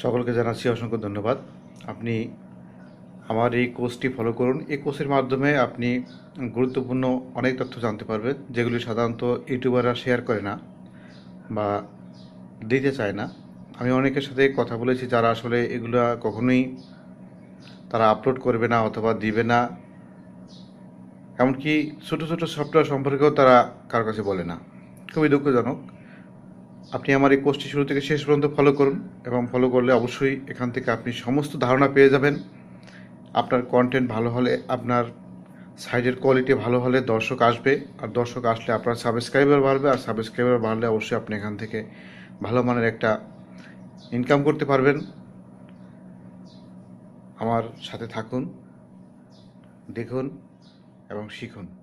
সকলকে জানাচ্ছি অসংখ্য ধন্যবাদ আপনি আমার এই কোর্সটি ফলো করুন এই কোর্সের মাধ্যমে আপনি গুরুত্বপূর্ণ অনেক তথ্য জানতে পারবেন যেগুলি সাধারণত ইউটিউবাররা শেয়ার করে না বা দিতে চায় না আমি অনেকের সাথে কথা বলেছি যারা আসলে এগুলো কখনোই তারা আপলোড করবে না অথবা দিবে না এমনকি ছোট ছোট সফটওয়্যার সম্পর্কেও তারা কারো কাছে বলে না খুবই দুঃখজনক আপনি আমার এই কোর্সটি শুরু থেকে শেষ পর্যন্ত ফলো করুন এবং ফলো করলে অবশ্যই এখান থেকে আপনি সমস্ত ধারণা পেয়ে যাবেন আপনার কন্টেন্ট ভালো হলে আপনার সাইডের কোয়ালিটি ভালো হলে দর্শক আসবে আর দর্শক আসলে আপনার সাবস্ক্রাইবার বাড়বে আর সাবস্ক্রাইবার বাড়লে অবশ্যই আপনি এখান থেকে ভালো মানের একটা ইনকাম করতে পারবেন আমার সাথে থাকুন দেখুন এবং শিখুন